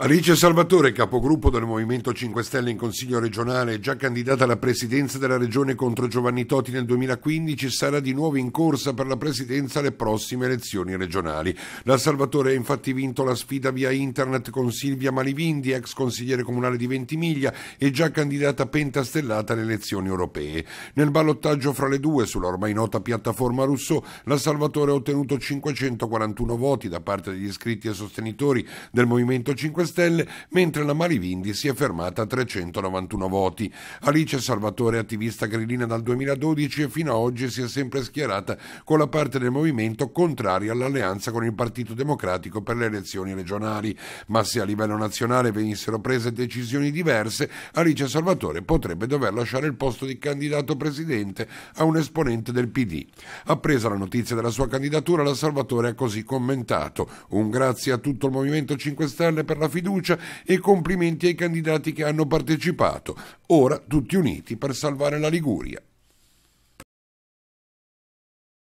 Alice Salvatore, capogruppo del Movimento 5 Stelle in Consiglio regionale, già candidata alla presidenza della regione contro Giovanni Toti nel 2015, sarà di nuovo in corsa per la presidenza alle prossime elezioni regionali. La Salvatore ha infatti vinto la sfida via internet con Silvia Malivindi, ex consigliere comunale di Ventimiglia e già candidata pentastellata alle elezioni europee. Nel ballottaggio fra le due, sulla ormai nota piattaforma Rousseau, la Salvatore ha ottenuto 541 voti da parte degli iscritti e sostenitori del Movimento 5 Stelle stelle, mentre la Marivindi si è fermata a 391 voti. Alice Salvatore, attivista grillina dal 2012 e fino a oggi si è sempre schierata con la parte del movimento contraria all'alleanza con il Partito Democratico per le elezioni regionali. Ma se a livello nazionale venissero prese decisioni diverse, Alice Salvatore potrebbe dover lasciare il posto di candidato presidente a un esponente del PD. Appresa la notizia della sua candidatura, la Salvatore ha così commentato: Un grazie a tutto il Movimento 5 Stelle per la fiducia fiducia e complimenti ai candidati che hanno partecipato, ora tutti uniti per salvare la Liguria.